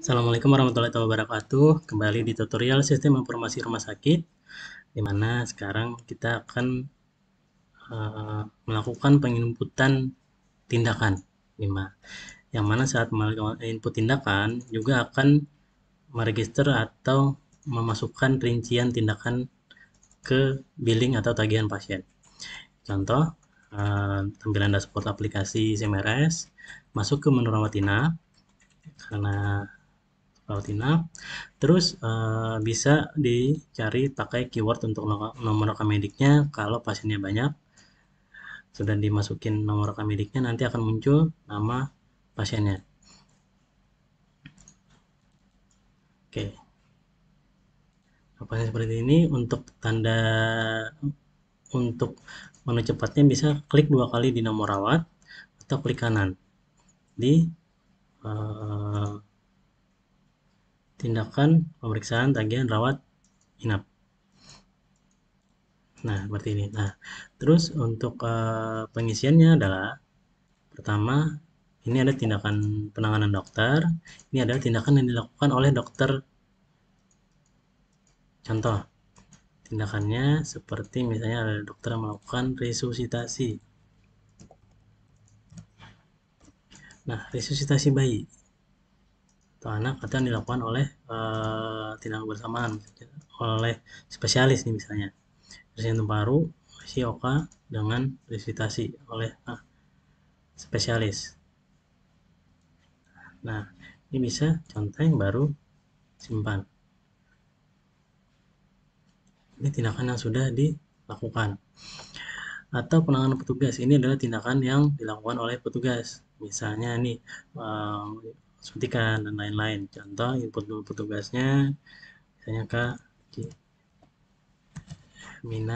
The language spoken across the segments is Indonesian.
Assalamualaikum warahmatullahi wabarakatuh. Kembali di tutorial sistem informasi rumah sakit, dimana sekarang kita akan uh, melakukan penginputan tindakan Lima. Yang mana saat melakukan input tindakan juga akan meregister atau memasukkan rincian tindakan ke billing atau tagihan pasien. Contoh, uh, tampilan dashboard aplikasi CMRS, masuk ke menu inap karena inap Terus uh, bisa dicari pakai keyword untuk nomor rekam mediknya kalau pasiennya banyak. Sudah dimasukin nomor rekam mediknya nanti akan muncul nama pasiennya. Oke. apa nah, seperti ini untuk tanda untuk menu cepatnya bisa klik dua kali di nomor rawat atau klik kanan di Eh, tindakan pemeriksaan tagihan rawat inap. Nah, seperti ini. Nah, terus untuk uh, pengisiannya adalah pertama ini ada tindakan penanganan dokter, ini adalah tindakan yang dilakukan oleh dokter. Contoh tindakannya seperti misalnya ada dokter melakukan resusitasi Nah, resusitasi bayi atau anak yang dilakukan oleh uh, eh, tindakan bersamaan gitu. oleh spesialis nih misalnya. Pasien paru, si oka dengan resusitasi oleh uh, spesialis. Nah, ini bisa contoh yang baru simpan. Ini tindakan yang sudah dilakukan. Atau penanganan petugas ini adalah tindakan yang dilakukan oleh petugas misalnya nih eh, uh, suntikan dan lain-lain contoh input petugasnya misalnya kak, Mina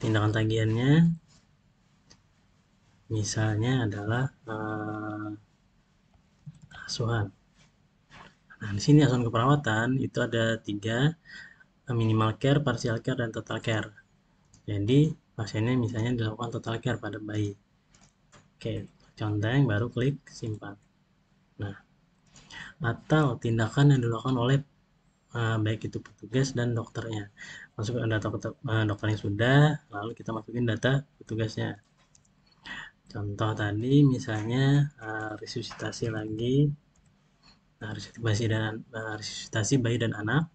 tindakan tagihannya misalnya adalah uh, asuhan nah di sini asuhan keperawatan itu ada tiga minimal care, partial care, dan total care jadi pasiennya misalnya dilakukan total care pada bayi oke conteng baru klik simpan nah atau tindakan yang dilakukan oleh uh, baik itu petugas dan dokternya masukkan data uh, yang sudah lalu kita masukin data petugasnya contoh tadi misalnya uh, resusitasi lagi nah, resusitasi dan uh, resusitasi bayi dan anak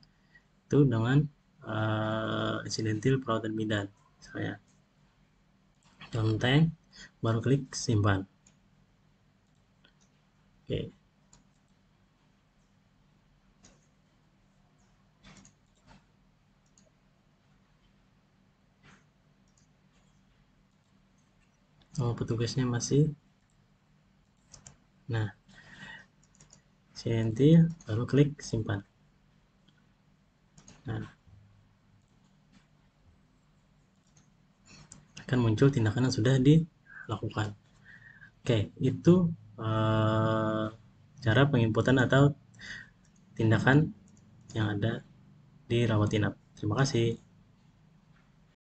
itu dengan uh, insidentil perawatan bidan misalnya konten baru klik simpan oke oh petugasnya masih nah CNT baru klik simpan nah akan muncul tindakan yang sudah dilakukan. Oke, itu uh, cara penginputan atau tindakan yang ada di rawat inap. Terima kasih.